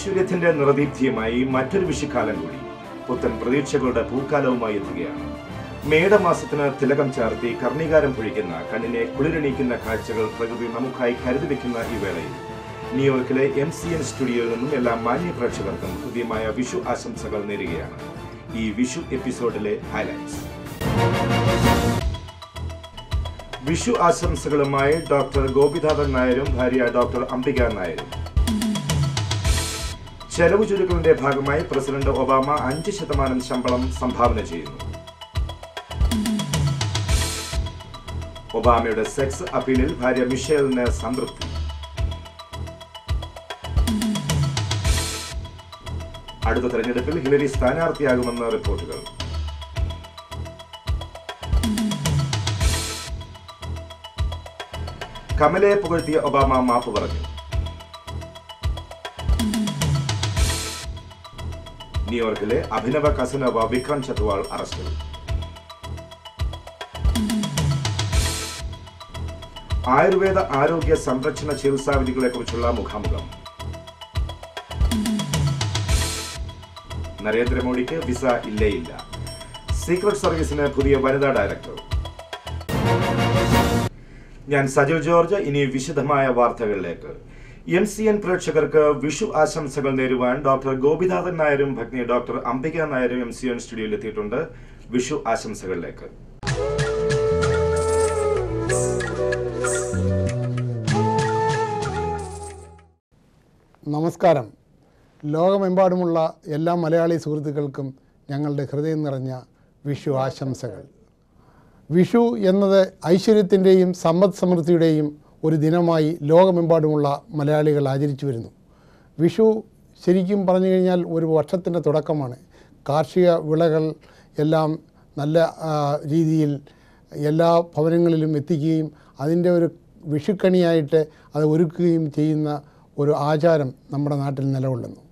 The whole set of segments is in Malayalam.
ഐശ്വര്യത്തിന്റെ നിറദീപ്തിയുമായി മറ്റൊരു വിഷുക്കാലം കൂടി പുത്തൻ പ്രതീക്ഷകളുടെ പൂക്കാലവുമായി എത്തുകയാണ് മേടമാസത്തിന് തിലകം ചാർത്തി കർണികാരം പൊഴിക്കുന്ന കണ്ണിനെ കുളിരണിയിക്കുന്ന കാഴ്ചകൾ പ്രകൃതി നമുക്കായി കരുതി വെക്കുന്ന ഈ വേളയിൽ ന്യൂയോർക്കിലെ എം സി എൻ സ്റ്റുഡിയോയിൽ നിന്നും എല്ലാ മാന്യ പ്രേക്ഷകർക്കും ഹൃദ്യമായ വിഷു ആശംസകൾ നേരുകയാണ് ഈ വിഷു എപ്പിസോഡിലെ ഹൈലൈറ്റ്സ് വിഷു ആശംസകളുമായി ഡോക്ടർ ഗോപിനാഥൻ നായരും ഭാര്യ ഡോക്ടർ അംബിക നായരും ചെലവ് ചുരുക്കലിന്റെ ഭാഗമായി പ്രസിഡന്റ് ഒബാമ അഞ്ച് ശതമാനം ശമ്പളം സംഭാവന ചെയ്യുന്നു ഒബാമയുടെ സെക്സ് അപ്പീലിൽ ഭാര്യ മിഷേലിന് സംതൃപ്തി അടുത്ത തെരഞ്ഞെടുപ്പിൽ ഹിലരി സ്ഥാനാർത്ഥിയാകുമെന്ന് റിപ്പോർട്ടുകൾ കമലയെ പുകഴ്ത്തിയ ഒബാമ മാപ്പ് പറഞ്ഞു ന്യൂയോർക്കിലെ അഭിനവ കസനവ വിക്രം ചത്വാൾ അറസ്റ്റിൽ ആയുർവേദ ആരോഗ്യ സംരക്ഷണ ചികിത്സാവിധികളെക്കുറിച്ചുള്ള മുഖാമുഖം നരേന്ദ്രമോദിക്ക് വിസ ഇല്ലേയില്ല സീക്രട്ട് സർവീസിന് പുതിയ വനിതാ ഡയറക്ടർ ഞാൻ സജു ജോർജ് ഇനി വിശദമായ വാർത്തകളിലേക്ക് എൻ സി എൻ പ്രേക്ഷകർക്ക് വിഷു ആശംസകൾ നേരുവാൻ ഡോക്ടർ ഗോപിനാഥൻ നായരും ഭഗ്നി ഡോക്ടർ അംബിക നായരും എം സി എൻ സ്റ്റുഡിയോയിൽ എത്തിയിട്ടുണ്ട് വിഷു ആശംസകളിലേക്ക് നമസ്കാരം ലോകമെമ്പാടുമുള്ള എല്ലാ മലയാളി സുഹൃത്തുക്കൾക്കും ഞങ്ങളുടെ ഹൃദയം നിറഞ്ഞ വിഷു ആശംസകൾ വിഷു എന്നത് ഐശ്വര്യത്തിൻ്റെയും സമ്പദ് സമൃദ്ധിയുടെയും ഒരു ദിനമായി ലോകമെമ്പാടുമുള്ള മലയാളികൾ ആചരിച്ചു വരുന്നു വിഷു ശരിക്കും പറഞ്ഞു കഴിഞ്ഞാൽ ഒരു വർഷത്തിൻ്റെ തുടക്കമാണ് കാർഷിക വിളകൾ എല്ലാം നല്ല രീതിയിൽ എല്ലാ ഭവനങ്ങളിലും എത്തിക്കുകയും അതിൻ്റെ ഒരു വിഷുക്കണിയായിട്ട് അത് ഒരുക്കുകയും ചെയ്യുന്ന ഒരു ആചാരം നമ്മുടെ നാട്ടിൽ നിലകൊള്ളുന്നു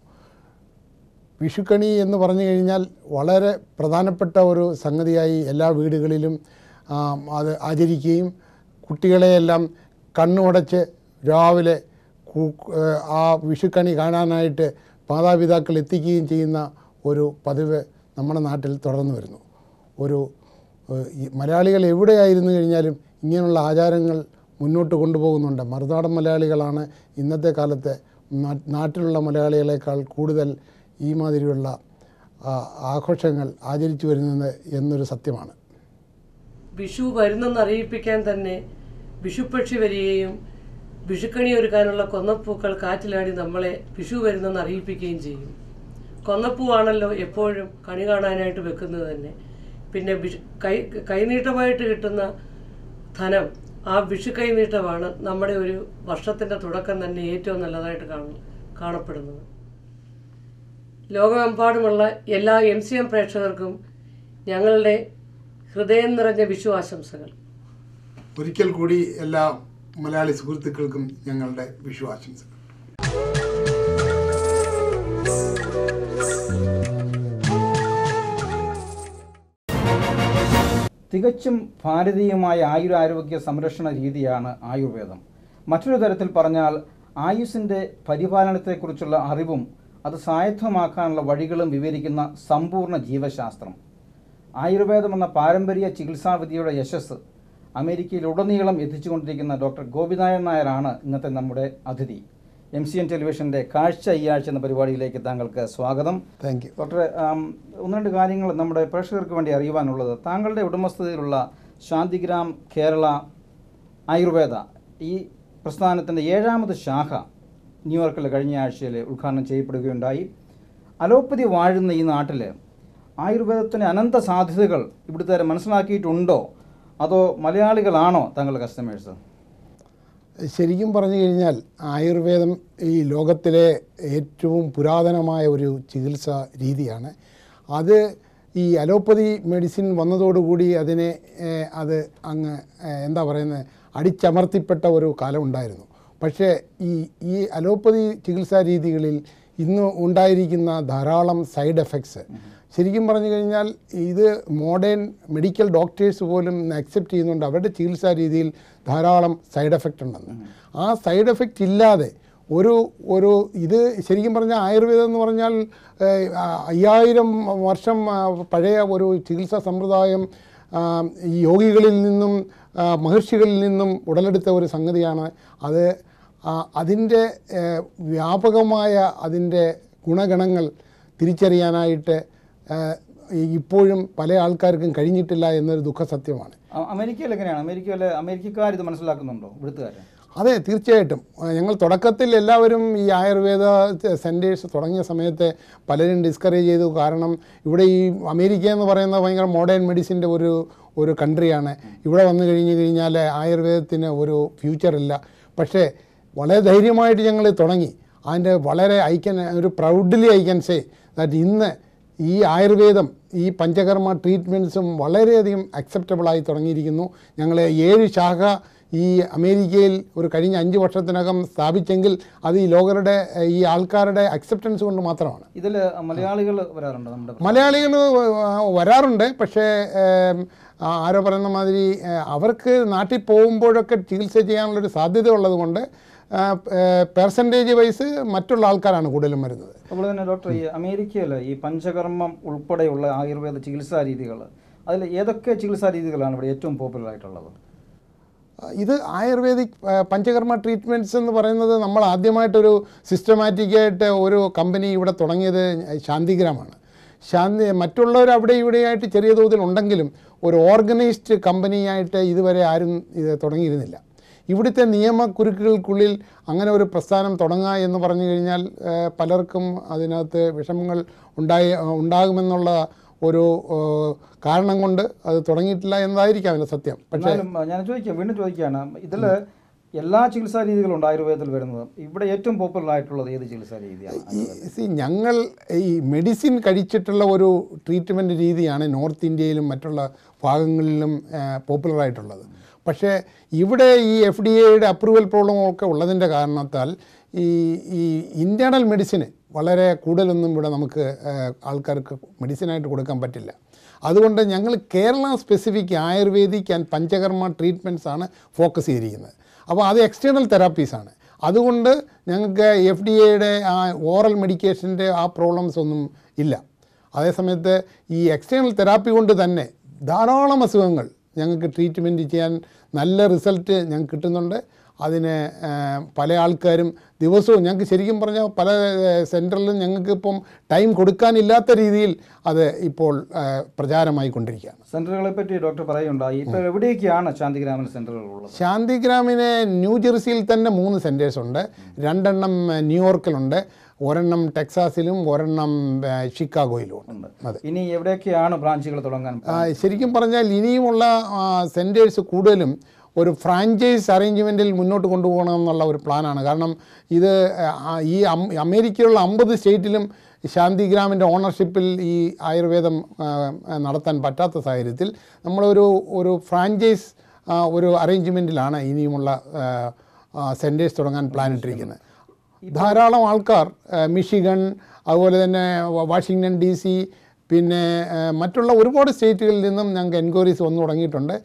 വിഷുക്കണി എന്ന് പറഞ്ഞു കഴിഞ്ഞാൽ വളരെ പ്രധാനപ്പെട്ട ഒരു സംഗതിയായി എല്ലാ വീടുകളിലും അത് ആചരിക്കുകയും കുട്ടികളെയെല്ലാം കണ്ണുടച്ച് രാവിലെ ആ വിഷുക്കണി കാണാനായിട്ട് മാതാപിതാക്കൾ എത്തിക്കുകയും ചെയ്യുന്ന ഒരു പതിവ് നമ്മുടെ നാട്ടിൽ തുടർന്നു വരുന്നു ഒരു മലയാളികൾ എവിടെയായിരുന്നു കഴിഞ്ഞാലും ഇങ്ങനെയുള്ള ആചാരങ്ങൾ മുന്നോട്ട് കൊണ്ടുപോകുന്നുണ്ട് മറുനാടൻ മലയാളികളാണ് ഇന്നത്തെ കാലത്തെ നാട്ടിലുള്ള മലയാളികളെക്കാൾ കൂടുതൽ ഈ മാതിരിയുള്ള ആഘോഷങ്ങൾ ആചരിച്ചു വരുന്നത് എന്നൊരു സത്യമാണ് വിഷു വരുന്നെന്ന് അറിയിപ്പിക്കാൻ തന്നെ വിഷുപ്പക്ഷി വരികയും വിഷുക്കണി ഒരുക്കാനുള്ള കൊന്നപ്പൂക്കൾ കാറ്റിലാടി നമ്മളെ വിഷു വരുന്നെന്ന് അറിയിപ്പിക്കുകയും ചെയ്യും കൊന്നപ്പൂവാണല്ലോ എപ്പോഴും കണി കാണാനായിട്ട് വെക്കുന്നത് തന്നെ പിന്നെ കൈ കൈനീട്ടമായിട്ട് കിട്ടുന്ന ധനം ആ വിഷു കൈനീട്ടമാണ് നമ്മുടെ ഒരു വർഷത്തിൻ്റെ തുടക്കം തന്നെ ഏറ്റവും നല്ലതായിട്ട് കാണ കാണപ്പെടുന്നത് ലോകമെമ്പാടുമുള്ള എല്ലാ എം സി എം പ്രേക്ഷകർക്കും ഞങ്ങളുടെ ഹൃദയം നിറഞ്ഞ വിഷു ആശംസകൾ ഒരിക്കൽ കൂടി എല്ലാ മലയാളി സുഹൃത്തുക്കൾക്കും ഞങ്ങളുടെ വിഷു തികച്ചും ഭാരതീയമായ ആയുരാരോഗ്യ സംരക്ഷണ രീതിയാണ് ആയുർവേദം മറ്റൊരു തരത്തിൽ പറഞ്ഞാൽ ആയുസിൻ്റെ പരിപാലനത്തെക്കുറിച്ചുള്ള അറിവും അത് സായത്വമാക്കാനുള്ള വഴികളും വിവരിക്കുന്ന സമ്പൂർണ്ണ ജീവശാസ്ത്രം ആയുർവേദം എന്ന പാരമ്പര്യ ചികിത്സാവിധിയുടെ യശസ് അമേരിക്കയിൽ ഉടനീളം എത്തിച്ചുകൊണ്ടിരിക്കുന്ന ഡോക്ടർ ഗോപിനായൻ നായരാണ് ഇന്നത്തെ നമ്മുടെ അതിഥി എം സി എൻ ടെലിവിഷൻ്റെ കാഴ്ച ഈ ആഴ്ച എന്ന പരിപാടിയിലേക്ക് താങ്കൾക്ക് സ്വാഗതം താങ്ക് യു ഡോക്ടറെ ഒന്ന് രണ്ട് കാര്യങ്ങൾ നമ്മുടെ പ്രേക്ഷകർക്ക് വേണ്ടി അറിയുവാനുള്ളത് താങ്കളുടെ ഉടമസ്ഥതയിലുള്ള ശാന്തിഗ്രാം കേരള ആയുർവേദ ഈ പ്രസ്ഥാനത്തിൻ്റെ ഏഴാമത് ശാഖ ന്യൂയോർക്കിൽ കഴിഞ്ഞ ആഴ്ചയിൽ ഉദ്ഘാടനം ചെയ്യപ്പെടുകയുണ്ടായി അലോപ്പതി വാഴുന്ന ഈ നാട്ടിൽ ആയുർവേദത്തിന് അനന്ത സാധ്യതകൾ ഇവിടുത്തെ മനസ്സിലാക്കിയിട്ടുണ്ടോ അതോ മലയാളികളാണോ താങ്കളുടെ കസ്റ്റമേഴ്സ് ശരിക്കും പറഞ്ഞു കഴിഞ്ഞാൽ ആയുർവേദം ഈ ലോകത്തിലെ ഏറ്റവും പുരാതനമായ ഒരു ചികിത്സാ രീതിയാണ് അത് ഈ അലോപ്പതി മെഡിസിൻ വന്നതോടുകൂടി അതിനെ അത് അങ്ങ് എന്താ പറയുന്നത് അടിച്ചമർത്തിപ്പെട്ട ഒരു കാലം ഉണ്ടായിരുന്നു പക്ഷേ ഈ ഈ അലോപ്പതി ചികിത്സാ രീതികളിൽ ഇന്ന് ഉണ്ടായിരിക്കുന്ന ധാരാളം സൈഡ് എഫക്ട്സ് ശരിക്കും പറഞ്ഞു കഴിഞ്ഞാൽ ഇത് മോഡേൺ മെഡിക്കൽ ഡോക്ടേഴ്സ് പോലും അക്സെപ്റ്റ് ചെയ്യുന്നുണ്ട് അവരുടെ ചികിത്സാ രീതിയിൽ ധാരാളം സൈഡ് എഫക്റ്റ് ഉണ്ടെന്ന് ആ സൈഡ് എഫക്റ്റ് ഇല്ലാതെ ഒരു ഒരു ഇത് ശരിക്കും പറഞ്ഞാൽ ആയുർവേദം എന്ന് പറഞ്ഞാൽ അയ്യായിരം വർഷം പഴയ ഒരു ചികിത്സാ സമ്പ്രദായം ഈ യോഗികളിൽ നിന്നും മഹർഷികളിൽ നിന്നും ഉടലെടുത്ത ഒരു സംഗതിയാണ് അത് അതിൻ്റെ വ്യാപകമായ അതിൻ്റെ ഗുണഗണങ്ങൾ തിരിച്ചറിയാനായിട്ട് ഇപ്പോഴും പല ആൾക്കാർക്കും കഴിഞ്ഞിട്ടില്ല എന്നൊരു ദുഃഖ സത്യമാണ് അമേരിക്കയിൽ എങ്ങനെയാണ് അമേരിക്കയിൽ അമേരിക്കക്കാർ ഇത് മനസ്സിലാക്കുന്നുണ്ടോ ഇവിടുത്തുകാർ അതെ തീർച്ചയായിട്ടും ഞങ്ങൾ തുടക്കത്തിൽ എല്ലാവരും ഈ ആയുർവേദ സെൻറ്റേഴ്സ് തുടങ്ങിയ സമയത്ത് പലരും ഡിസ്കറേജ് ചെയ്തു കാരണം ഇവിടെ ഈ അമേരിക്ക എന്ന് പറയുന്ന ഭയങ്കര മോഡേൺ മെഡിസിൻ്റെ ഒരു ഒരു കൺട്രിയാണ് ഇവിടെ വന്നു കഴിഞ്ഞ് കഴിഞ്ഞാൽ ആയുർവേദത്തിന് ഒരു ഫ്യൂച്ചറില്ല പക്ഷേ വളരെ ധൈര്യമായിട്ട് ഞങ്ങൾ തുടങ്ങി അതിൻ്റെ വളരെ ഐ ക്യാൻ ഒരു proudly I can say that ഇന്ന് ഈ ആയുർവേദം ഈ പഞ്ചകർമ്മ ട്രീറ്റ്മെൻറ്റ്സും വളരെയധികം അക്സെപ്റ്റബിളായി തുടങ്ങിയിരിക്കുന്നു ഞങ്ങൾ ഏഴ് ശാഖ ഈ അമേരിക്കയിൽ ഒരു കഴിഞ്ഞ അഞ്ച് വർഷത്തിനകം സ്ഥാപിച്ചെങ്കിൽ അത് ഈ ലോകരുടെ ഈ ആൾക്കാരുടെ അക്സെപ്റ്റൻസ് കൊണ്ട് മാത്രമാണ് ഇതിൽ മലയാളികൾ വരാറുണ്ട് നമ്മുടെ മലയാളികൾ വരാറുണ്ട് പക്ഷേ ആരോ പറയുന്ന മാതിരി അവർക്ക് നാട്ടിൽ പോകുമ്പോഴൊക്കെ ചികിത്സ ചെയ്യാനുള്ളൊരു സാധ്യത ഉള്ളതുകൊണ്ട് പെർസെൻറ്റേജ് വൈസ് മറ്റുള്ള ആൾക്കാരാണ് കൂടുതലും വരുന്നത് അതുപോലെ തന്നെ ഡോക്ടർ ഈ അമേരിക്കയിൽ ഈ പഞ്ചകർമ്മം ഉൾപ്പെടെയുള്ള ആയുർവേദ ചികിത്സാ രീതികൾ അതിൽ ഏതൊക്കെ ചികിത്സാ രീതികളാണ് ഇവിടെ ഏറ്റവും പോപ്പുലർ ആയിട്ടുള്ളത് ഇത് ആയുർവേദിക് പഞ്ചകർമ്മ ട്രീറ്റ്മെൻറ്റ്സ് എന്ന് പറയുന്നത് നമ്മൾ ആദ്യമായിട്ടൊരു സിസ്റ്റമാറ്റിക്കായിട്ട് ഒരു കമ്പനി ഇവിടെ തുടങ്ങിയത് ശാന്തിഗ്രാമാണ് ശാന്തി മറ്റുള്ളവർ അവിടെ ഇവിടെയായിട്ട് ചെറിയ തോതിൽ ഉണ്ടെങ്കിലും ഒരു ഓർഗനൈസ്ഡ് കമ്പനിയായിട്ട് ഇതുവരെ ആരും ഇത് തുടങ്ങിയിരുന്നില്ല ഇവിടുത്തെ നിയമക്കുരുക്കുകൾക്കുള്ളിൽ അങ്ങനെ ഒരു പ്രസ്ഥാനം തുടങ്ങുക എന്ന് പറഞ്ഞു കഴിഞ്ഞാൽ പലർക്കും അതിനകത്ത് വിഷമങ്ങൾ ഉണ്ടായി ഉണ്ടാകുമെന്നുള്ള ഒരു കാരണം കൊണ്ട് അത് തുടങ്ങിയിട്ടില്ല എന്നതായിരിക്കാം അതിൻ്റെ സത്യം പക്ഷേ ഞാൻ ചോദിക്കാം വീണ്ടും ചോദിക്കുകയാണ് ഇതിൽ എല്ലാ ചികിത്സാ രീതികളുണ്ട് ആയുർവേദത്തിൽ വരുന്നത് ഇവിടെ ഏറ്റവും പോപ്പുലർ ആയിട്ടുള്ളത് ഏത് ചികിത്സാ രീതിയാണ് സി ഞങ്ങൾ ഈ മെഡിസിൻ കഴിച്ചിട്ടുള്ള ഒരു ട്രീറ്റ്മെൻറ്റ് രീതിയാണ് നോർത്ത് ഇന്ത്യയിലും മറ്റുള്ള ഭാഗങ്ങളിലും പോപ്പുലർ ആയിട്ടുള്ളത് പക്ഷേ ഇവിടെ ഈ എഫ് ഡി എയുടെ അപ്രൂവൽ പ്രോബ്ലമൊക്കെ ഉള്ളതിൻ്റെ കാരണത്താൽ ഈ ഈ ഇൻറ്റേണൽ മെഡിസിന് വളരെ കൂടുതലൊന്നും ഇവിടെ നമുക്ക് ആൾക്കാർക്ക് മെഡിസിനായിട്ട് കൊടുക്കാൻ പറ്റില്ല അതുകൊണ്ട് ഞങ്ങൾ Kerala specific ayurvedic and panchakarma treatments ആണ് ഫോക്കസ് ചെയ്തിരിക്കുന്നത് അപ്പോൾ അത് എക്സ്റ്റേണൽ തെറാപ്പീസാണ് അതുകൊണ്ട് ഞങ്ങൾക്ക് എഫ് ഡി എയുടെ ആ ഓറൽ മെഡിക്കേഷൻ്റെ ആ പ്രോബ്ലംസ് ഒന്നും ഇല്ല അതേസമയത്ത് ഈ എക്സ്റ്റേണൽ തെറാപ്പി കൊണ്ട് തന്നെ ധാരാളം അസുഖങ്ങൾ ഞങ്ങൾക്ക് ട്രീറ്റ്മെൻറ്റ് ചെയ്യാൻ നല്ല റിസൾട്ട് ഞങ്ങൾക്ക് കിട്ടുന്നുണ്ട് അതിന് പല ആൾക്കാരും ദിവസവും ഞങ്ങൾക്ക് ശരിക്കും പറഞ്ഞാൽ പല സെൻറ്ററിലും ഞങ്ങൾക്ക് ഇപ്പം ടൈം കൊടുക്കാനില്ലാത്ത രീതിയിൽ അത് ഇപ്പോൾ പ്രചാരമായി കൊണ്ടിരിക്കുകയാണ് സെൻറ്ററുകളെ പറ്റി ഡോക്ടർ പറയുന്നുണ്ടായി ഇപ്പോൾ എവിടെയൊക്കെയാണ് ശാന്തിഗ്രാമിന് സെൻറ്ററുകളുള്ളത് ശാന്തിഗ്രാമിന് ന്യൂജെർസിയിൽ തന്നെ മൂന്ന് സെൻറ്റേഴ്സ് ഉണ്ട് രണ്ടെണ്ണം ന്യൂയോർക്കിലുണ്ട് ഒരെണ്ണം ടെക്സാസിലും ഒരെണ്ണം ഷിക്കാഗോയിലും ഉണ്ട് ഇനി എവിടെയൊക്കെയാണ് ബ്രാഞ്ചുകൾ തുടങ്ങാൻ ശരിക്കും പറഞ്ഞാൽ ഇനിയുമുള്ള സെൻറ്റേഴ്സ് കൂടുതലും ഒരു ഫ്രാഞ്ചൈസ് അറേഞ്ച്മെൻറ്റിൽ മുന്നോട്ട് കൊണ്ടുപോകണം എന്നുള്ള ഒരു പ്ലാനാണ് കാരണം ഇത് ഈ അമേരിക്കയിലുള്ള അമ്പത് സ്റ്റേറ്റിലും ശാന്തിഗ്രാമിൻ്റെ ഓണർഷിപ്പിൽ ഈ ആയുർവേദം നടത്താൻ പറ്റാത്ത സാഹചര്യത്തിൽ നമ്മളൊരു ഒരു ഫ്രാഞ്ചൈസ് ഒരു അറേഞ്ച്മെൻറ്റിലാണ് ഇനിയുമുള്ള സെൻറ്റേഴ്സ് തുടങ്ങാൻ പ്ലാനിട്ടിരിക്കുന്നത് ധാരാളം ആൾക്കാർ മിഷിഗൺ അതുപോലെ തന്നെ വാഷിങ്ടൺ ഡി സി പിന്നെ മറ്റുള്ള ഒരുപാട് സ്റ്റേറ്റുകളിൽ നിന്നും ഞങ്ങൾക്ക് എൻക്വയറീസ് വന്നു തുടങ്ങിയിട്ടുണ്ട്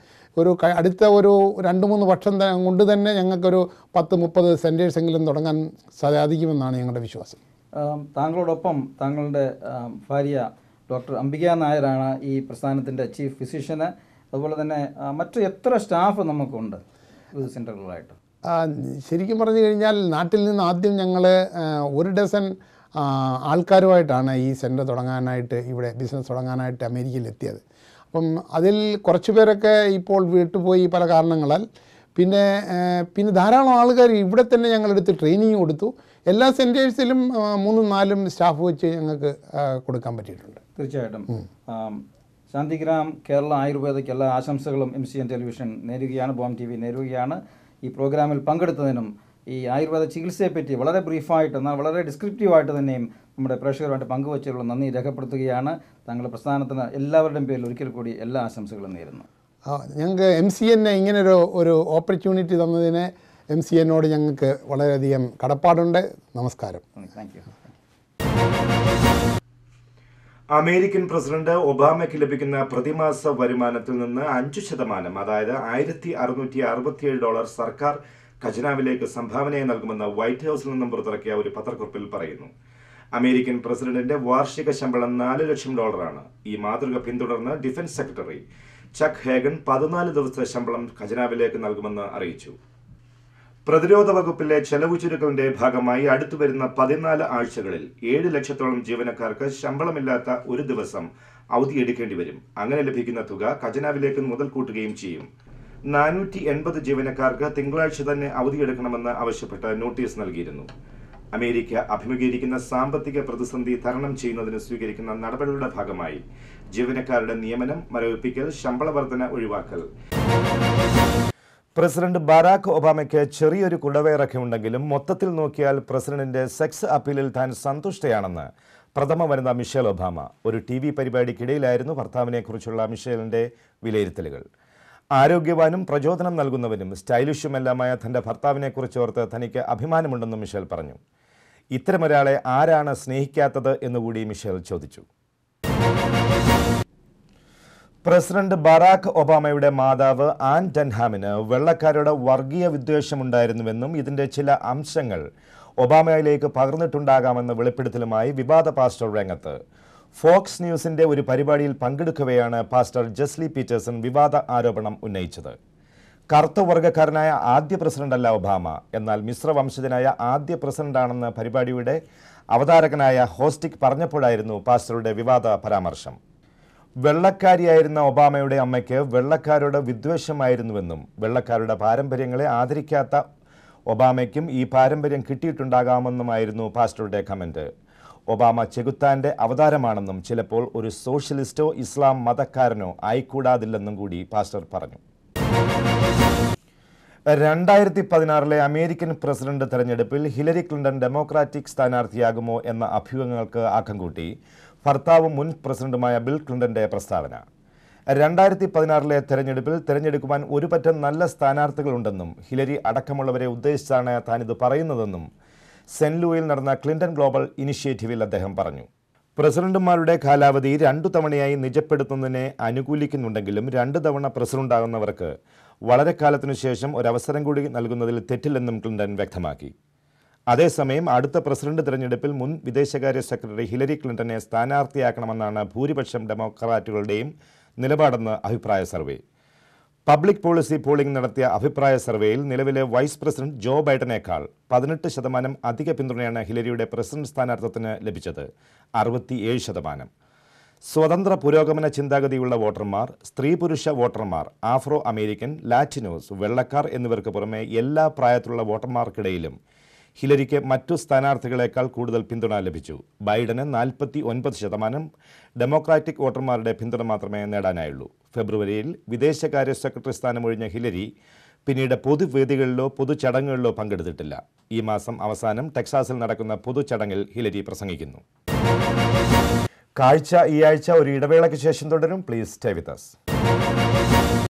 ഒരു അടുത്ത ഒരു രണ്ട് മൂന്ന് വർഷം കൊണ്ട് തന്നെ ഞങ്ങൾക്കൊരു പത്ത് മുപ്പത് സെൻറ്റേഴ്സെങ്കിലും തുടങ്ങാൻ സാധിക്കുമെന്നാണ് ഞങ്ങളുടെ വിശ്വാസം താങ്കളോടൊപ്പം താങ്കളുടെ ഭാര്യ ഡോക്ടർ അംബിക നായരാണ് ഈ പ്രസ്ഥാനത്തിൻ്റെ ചീഫ് ഫിസിഷ്യന് അതുപോലെ തന്നെ മറ്റു എത്ര സ്റ്റാഫ് നമുക്കുണ്ട് സെൻ്ററുകളായിട്ട് ശരിക്കും പറഞ്ഞു കഴിഞ്ഞാൽ നാട്ടിൽ നിന്ന് ആദ്യം ഞങ്ങൾ ഒരു ഡസൻ ആൾക്കാരുമായിട്ടാണ് ഈ സെൻറ്റർ തുടങ്ങാനായിട്ട് ഇവിടെ ബിസിനസ് തുടങ്ങാനായിട്ട് അമേരിക്കയിൽ എത്തിയത് അപ്പം അതിൽ കുറച്ച് പേരൊക്കെ ഇപ്പോൾ വീട്ടുപോയി പല കാരണങ്ങളാൽ പിന്നെ പിന്നെ ധാരാളം ആൾക്കാർ ഇവിടെ തന്നെ ഞങ്ങളെടുത്ത് ട്രെയിനിങ് കൊടുത്തു എല്ലാ സെൻറ്റേഴ്സിലും മൂന്നും നാലും സ്റ്റാഫ് വെച്ച് ഞങ്ങൾക്ക് കൊടുക്കാൻ പറ്റിയിട്ടുണ്ട് തീർച്ചയായിട്ടും ശാന്തിഗ്രാം കേരള ആയുർവേദയ്ക്ക് എല്ലാ ആശംസകളും എം സി എൻ ടെലിവിഷൻ നേരുകയാണ് ബോം ടി വി നേരുകയാണ് ഈ പ്രോഗ്രാമിൽ പങ്കെടുത്തതിനും ഈ ആയുർവേദ ചികിത്സയെപ്പറ്റി വളരെ ബ്രീഫായിട്ട് എന്നാൽ വളരെ ഡിസ്ക്രിപ്റ്റീവായിട്ട് തന്നെയും നമ്മുടെ പ്രേക്ഷകരുമായിട്ട് പങ്കുവച്ചുള്ള നന്ദി രേഖപ്പെടുത്തുകയാണ് താങ്കളുടെ പ്രസ്ഥാനത്തിന് എല്ലാവരുടെയും പേരിൽ ഒരിക്കൽ കൂടി എല്ലാ ആശംസകളും നേരുന്നു ഞങ്ങൾക്ക് എം സി എന്നെ ഇങ്ങനൊരു ഒരു ഓപ്പർച്യൂണിറ്റി തന്നതിന് എം സി എന്നോട് ഞങ്ങൾക്ക് വളരെയധികം കടപ്പാടുണ്ട് നമസ്കാരം താങ്ക് യു അമേരിക്കൻ പ്രസിഡന്റ് ഒബാമയ്ക്ക് ലഭിക്കുന്ന പ്രതിമാസ വരുമാനത്തിൽ നിന്ന് അഞ്ചു ശതമാനം അതായത് ആയിരത്തി അറുന്നൂറ്റി അറുപത്തിയേഴ് ഡോളർ സർക്കാർ ഖജനാവിലേക്ക് സംഭാവനയായി നൽകുമെന്ന് വൈറ്റ് ഹൗസിൽ നിന്നും പുറത്തിറക്കിയ ഒരു പത്രക്കുറിപ്പിൽ പറയുന്നു അമേരിക്കൻ പ്രസിഡന്റിന്റെ വാർഷിക ശമ്പളം നാല് ലക്ഷം ഡോളറാണ് ഈ മാതൃക പിന്തുടർന്ന് ഡിഫൻസ് സെക്രട്ടറി ചക് ഹേഗൻ പതിനാല് ദിവസത്തെ ശമ്പളം ഖജനാവിലേക്ക് നൽകുമെന്ന് അറിയിച്ചു പ്രതിരോധ വകുപ്പിലെ ചെലവ് ചുരുക്കലിന്റെ ഭാഗമായി അടുത്തു വരുന്ന പതിനാല് ആഴ്ചകളിൽ ഏഴ് ലക്ഷത്തോളം ജീവനക്കാർക്ക് ശമ്പളമില്ലാത്ത ഒരു ദിവസം അവധിയെടുക്കേണ്ടി വരും അങ്ങനെ ലഭിക്കുന്ന തുക ഖജനാവിലേക്ക് മുതൽ കൂട്ടുകയും ചെയ്യും നാനൂറ്റി എൺപത് ജീവനക്കാർക്ക് തിങ്കളാഴ്ച തന്നെ അവധിയെടുക്കണമെന്ന് ആവശ്യപ്പെട്ട് നോട്ടീസ് നൽകിയിരുന്നു അമേരിക്ക അഭിമുഖീകരിക്കുന്ന സാമ്പത്തിക പ്രതിസന്ധി തരണം ചെയ്യുന്നതിന് സ്വീകരിക്കുന്ന നടപടികളുടെ ഭാഗമായി ജീവനക്കാരുടെ നിയമനം മരവിപ്പിക്കൽ ശമ്പള വർധന ഒഴിവാക്കൽ പ്രസിഡന്റ് ബറാക്ക് ഒബാമയ്ക്ക് ചെറിയൊരു കുടവേറൊക്കെയുണ്ടെങ്കിലും മൊത്തത്തിൽ നോക്കിയാൽ പ്രസിഡന്റിന്റെ സെക്സ് അപ്പീലിൽ താൻ സന്തുഷ്ടയാണെന്ന് പ്രഥമ വനിത മിഷേൽ ഒബാമ ഒരു ടി വി പരിപാടിക്കിടയിലായിരുന്നു ഭർത്താവിനെക്കുറിച്ചുള്ള മിഷേലിന്റെ വിലയിരുത്തലുകൾ ആരോഗ്യവാനും പ്രചോദനം നൽകുന്നവനും സ്റ്റൈലിഷുമെല്ലാമായ ഭർത്താവിനെ ഭർത്താവിനെക്കുറിച്ച് ഓർത്ത് തനിക്ക് അഭിമാനമുണ്ടെന്നും മിഷേൽ പറഞ്ഞു ഇത്തരമൊരാളെ ആരാണ് സ്നേഹിക്കാത്തത് എന്നുകൂടി മിഷേൽ ചോദിച്ചു പ്രസിഡന്റ് ബറാഖ് ഒബാമയുടെ മാതാവ് ആൻ ഡൻഹാമിന് വെള്ളക്കാരുടെ വർഗീയ വിദ്വേഷമുണ്ടായിരുന്നുവെന്നും ഇതിന്റെ ചില അംശങ്ങൾ ഒബാമയിലേക്ക് പകർന്നിട്ടുണ്ടാകാമെന്ന വെളിപ്പെടുത്തലുമായി വിവാദ പാസ്റ്റർ രംഗത്ത് ഫോക്സ് ന്യൂസിന്റെ ഒരു പരിപാടിയിൽ പങ്കെടുക്കവെയാണ് പാസ്റ്റർ ജസ്ലി പീറ്റേഴ്സൺ വിവാദ ആരോപണം ഉന്നയിച്ചത് കറുത്ത വർഗ്ഗക്കാരനായ ആദ്യ പ്രസിഡന്റല്ല ഒബാമ എന്നാൽ മിശ്ര വംശജനായ ആദ്യ പ്രസിഡന്റാണെന്ന് പരിപാടിയുടെ അവതാരകനായ ഹോസ്റ്റിക് പറഞ്ഞപ്പോഴായിരുന്നു പാസ്റ്ററുടെ വിവാദ പരാമർശം വെള്ളക്കാരിയായിരുന്ന ഒബാമയുടെ അമ്മയ്ക്ക് വെള്ളക്കാരുടെ വിദ്വേഷമായിരുന്നുവെന്നും വെള്ളക്കാരുടെ പാരമ്പര്യങ്ങളെ ആദരിക്കാത്ത ഒബാമയ്ക്കും ഈ പാരമ്പര്യം കിട്ടിയിട്ടുണ്ടാകാമെന്നുമായിരുന്നു പാസ്റ്ററുടെ കമൻറ്റ് ഒബാമ ചെകുത്താൻ്റെ അവതാരമാണെന്നും ചിലപ്പോൾ ഒരു സോഷ്യലിസ്റ്റോ ഇസ്ലാം മതക്കാരനോ ആയിക്കൂടാതില്ലെന്നും കൂടി പാസ്റ്റർ പറഞ്ഞു രണ്ടായിരത്തി പതിനാറിലെ അമേരിക്കൻ പ്രസിഡന്റ് തെരഞ്ഞെടുപ്പിൽ ഹിലരി ക്ലിന്റൺ ഡെമോക്രാറ്റിക് സ്ഥാനാർത്ഥിയാകുമോ എന്ന അഭ്യൂഹങ്ങൾക്ക് ആക്കം കൂട്ടി ഭർത്താവും മുൻ പ്രസിഡന്റുമായ ബിൽ ക്ലിന്റന്റെ പ്രസ്താവന രണ്ടായിരത്തി പതിനാറിലെ തെരഞ്ഞെടുപ്പിൽ തെരഞ്ഞെടുക്കുവാൻ ഒരുപറ്റം നല്ല സ്ഥാനാർത്ഥികളുണ്ടെന്നും ഹിലരി അടക്കമുള്ളവരെ ഉദ്ദേശിച്ചാണ് താനിത് പറയുന്നതെന്നും സെന്റ് ലൂയിൽ നടന്ന ക്ലിന്റൺ ഗ്ലോബൽ ഇനിഷ്യേറ്റീവിൽ അദ്ദേഹം പറഞ്ഞു പ്രസിഡന്റുമാരുടെ കാലാവധി രണ്ടു തവണയായി നിജപ്പെടുത്തുന്നതിനെ അനുകൂലിക്കുന്നുണ്ടെങ്കിലും രണ്ടു തവണ പ്രസിഡന്റാകുന്നവർക്ക് വളരെ കാലത്തിനു ശേഷം ഒരവസരം കൂടി നൽകുന്നതിൽ തെറ്റില്ലെന്നും ക്ലിന്റൺ വ്യക്തമാക്കി അതേസമയം അടുത്ത പ്രസിഡന്റ് തെരഞ്ഞെടുപ്പിൽ മുൻ വിദേശകാര്യ സെക്രട്ടറി ഹിലരി ക്ലിന്റനെ സ്ഥാനാർത്ഥിയാക്കണമെന്നാണ് ഭൂരിപക്ഷം ഡെമോക്രാറ്റുകളുടെയും നിലപാടെന്ന് അഭിപ്രായ സർവേ പബ്ലിക് പോളിസി പോളിംഗ് നടത്തിയ അഭിപ്രായ സർവേയിൽ നിലവിലെ വൈസ് പ്രസിഡന്റ് ജോ ബൈഡനേക്കാൾ പതിനെട്ട് ശതമാനം അധിക പിന്തുണയാണ് ഹിലരിയുടെ പ്രസിഡന്റ് സ്ഥാനാർത്ഥത്തിന് ലഭിച്ചത് അറുപത്തിയേഴ് ശതമാനം സ്വതന്ത്ര പുരോഗമന ചിന്താഗതിയുള്ള വോട്ടർമാർ സ്ത്രീ പുരുഷ വോട്ടർമാർ ആഫ്രോ അമേരിക്കൻ ലാറ്റിനോസ് വെള്ളക്കാർ എന്നിവർക്ക് പുറമെ എല്ലാ പ്രായത്തിലുള്ള വോട്ടർമാർക്കിടയിലും ഹിലരിക്ക് മറ്റു സ്ഥാനാർത്ഥികളെക്കാൾ കൂടുതൽ പിന്തുണ ലഭിച്ചു ബൈഡന് നാൽപ്പത്തി ഒൻപത് ശതമാനം ഡെമോക്രാറ്റിക് വോട്ടർമാരുടെ പിന്തുണ മാത്രമേ നേടാനായുള്ളൂ ഫെബ്രുവരിയിൽ വിദേശകാര്യ സെക്രട്ടറി സ്ഥാനമൊഴിഞ്ഞ ഹിലരി പിന്നീട് പൊതുവേദികളിലോ പൊതുചടങ്ങുകളിലോ പങ്കെടുത്തിട്ടില്ല ഈ മാസം അവസാനം ടെക്സാസിൽ നടക്കുന്ന പൊതുചടങ്ങിൽ ഹിലരി പ്രസംഗിക്കുന്നു കാഴ്ച ഈ ആഴ്ച ഒരു ഇടവേളയ്ക്ക് ശേഷം തുടരും പ്ലീസ് സ്റ്റേ വിത്ത് അസ്